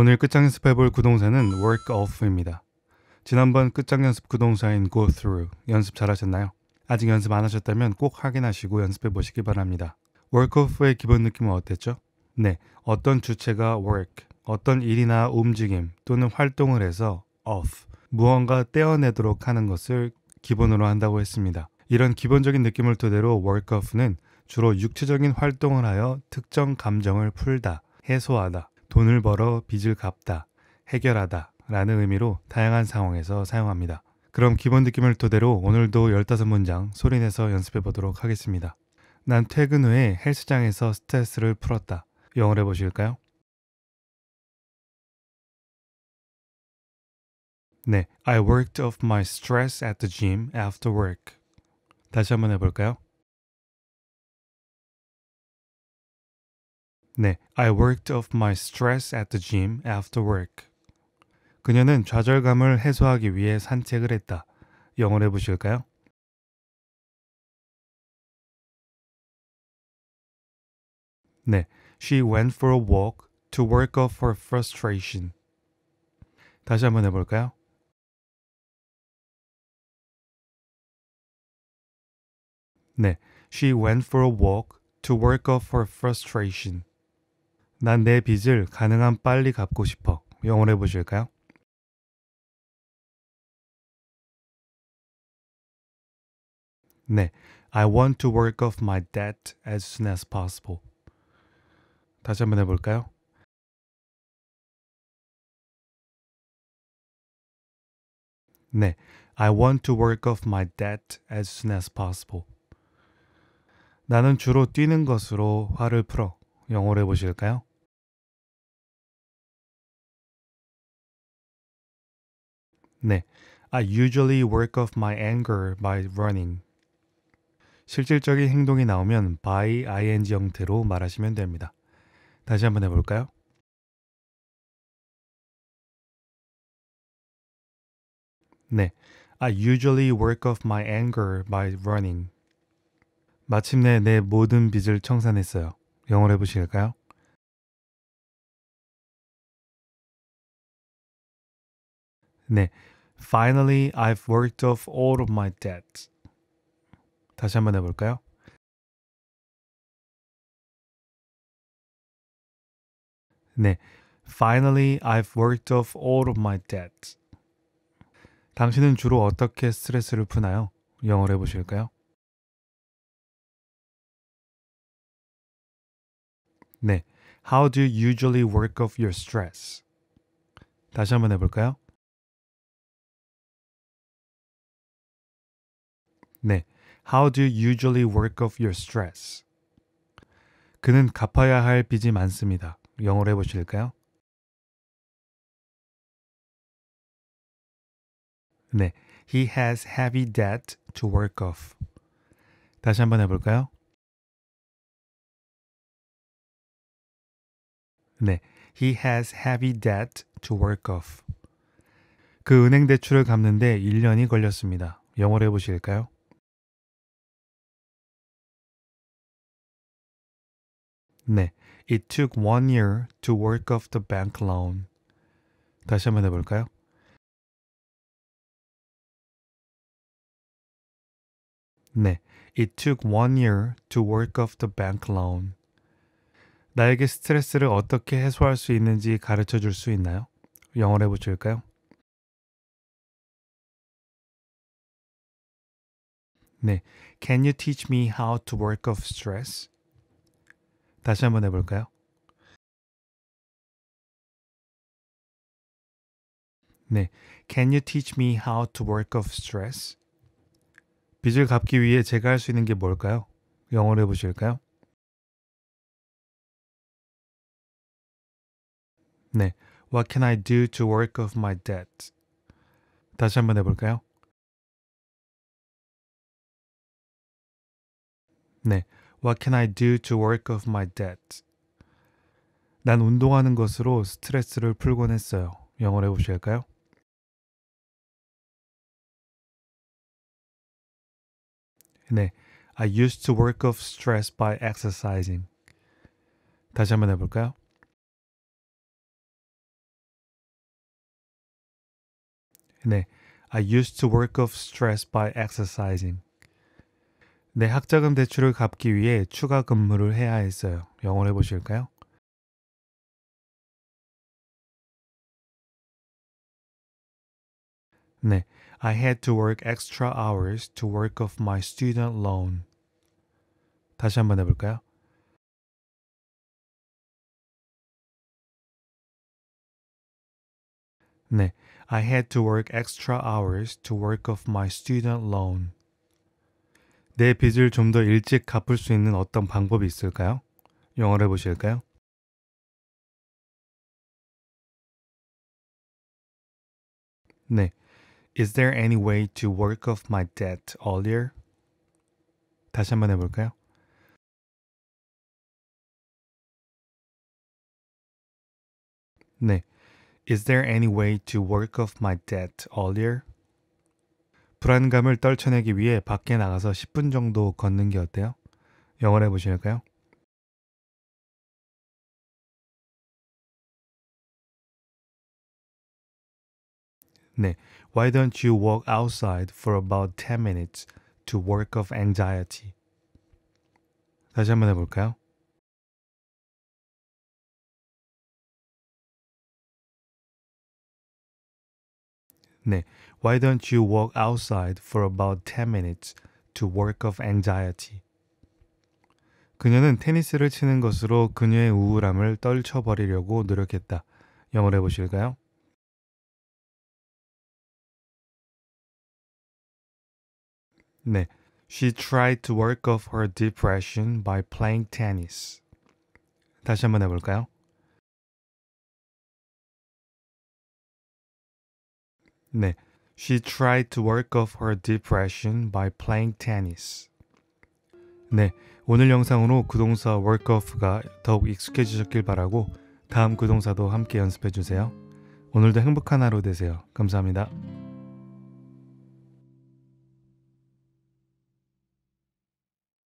오늘 끝장 연습해볼 구동사는 work off입니다. 지난번 끝장 연습 구동사인 go through 연습 잘하셨나요? 아직 연습 안 하셨다면 꼭 확인하시고 연습해 보시기 바랍니다. work off의 기본 느낌은 어땠죠? 네, 어떤 주체가 work, 어떤 일이나 움직임 또는 활동을 해서 off, 무언가 떼어내도록 하는 것을 기본으로 한다고 했습니다. 이런 기본적인 느낌을 토대로 work off는 주로 육체적인 활동을 하여 특정 감정을 풀다, 해소하다, 돈을 벌어 빚을 갚다, 해결하다 라는 의미로 다양한 상황에서 사용합니다. 그럼 기본 느낌을 토대로 오늘도 15문장 소리내서 연습해 보도록 하겠습니다. 난 퇴근 후에 헬스장에서 스트레스를 풀었다. 영어로 해보실까요? 네, I worked off my stress at the gym after work. 다시 한번 해볼까요? 네, I worked off my stress at the gym after work. 그녀는 좌절감을 해소하기 위해 산책을 했다. 영어로 해보실까요? she went for a walk to work off her frustration. 다시 한번 해볼까요? she went for a walk to work off her frustration. 난내 빚을 가능한 빨리 갚고 싶어. 영어로 해보실까요? 네. I want to work off my debt as soon as possible. 다시 한번 해볼까요? 네. I want to work off my debt as soon as possible. 나는 주로 뛰는 것으로 화를 풀어. 영어로 해보실까요? 네. I usually work off my anger by running. 실질적인 행동이 나오면 by ing 형태로 말하시면 됩니다. 다시 한번 해볼까요? 네. I usually work off my anger by running. 마침내 내 모든 빚을 청산했어요. 영어로 해보실까요? 네. Finally, I've worked off all of my debt. 다시 한번 해볼까요? Finally, I've worked off all of my debt. 당신은 주로 어떻게 스트레스를 푸나요? 영어로 해보실까요? 네. How do you usually work off your stress? 다시 한번 해볼까요? 네. How do you usually work off your stress? 그는 갚아야 할 빚이 많습니다. 영어로 해보실까요? 네. He has heavy debt to work off. 다시 한번 해볼까요? 네. He has heavy debt to work off. 그 은행 대출을 갚는데 1년이 걸렸습니다. 영어로 해보실까요? 네. It took one year to work off the bank loan. 다시 한번 해볼까요? It took one year to work off the bank loan. 나에게 스트레스를 어떻게 해소할 수 있는지 가르쳐 줄 수 있나요? 영어로 해보실까요? 네. Can you teach me how to work off stress? 다시 한번 해볼까요? 네, Can you teach me how to work off stress? 빚을 갚기 위해 제가 할 수 있는 게 뭘까요? 영어로 해보실까요? 네, What can I do to work off my debt? 다시 한번 해볼까요? 네, What can I do to work off my debt? 난 운동하는 것으로 스트레스를 풀곤 했어요. 영어로 해보실까요? 네, I used to work off stress by exercising. 다시 한번 해볼까요? 네, I used to work off stress by exercising. 네, 학자금 대출을 갚기 위해 추가 근무를 해야 했어요. 영어로 해보실까요? 네, I had to work extra hours to work off my student loan. 다시 한번 해볼까요? 네, I had to work extra hours to work off my student loan. 내 빚을 좀 더 일찍 갚을 수 있는 어떤 방법이 있을까요? 영어를 해보실까요? 네. Is there any way to work off my debt earlier? 다시 한번 해볼까요? 네. Is there any way to work off my debt earlier? 불안감을 떨쳐내기 위해 밖에 나가서 10분 정도 걷는 게 어때요? 영원해 보실까요? 네. Why don't you walk outside for about 10 minutes to work off anxiety? 다시 한번 해볼까요? 네. Why don't you walk outside for about 10 minutes to work off anxiety? 그녀는 테니스를 치는 것으로 그녀의 우울함을 떨쳐버리려고 노력했다. 영어로 해보실까요? 네. She tried to work off her depression by playing tennis. 다시 한번 해볼까요? 네. She tried to work off her depression by playing tennis. 네, 오늘 영상으로 구동사 work off가 더욱 익숙해지셨길 바라고 다음 구동사도 함께 연습해 주세요. 오늘도 행복한 하루 되세요. 감사합니다.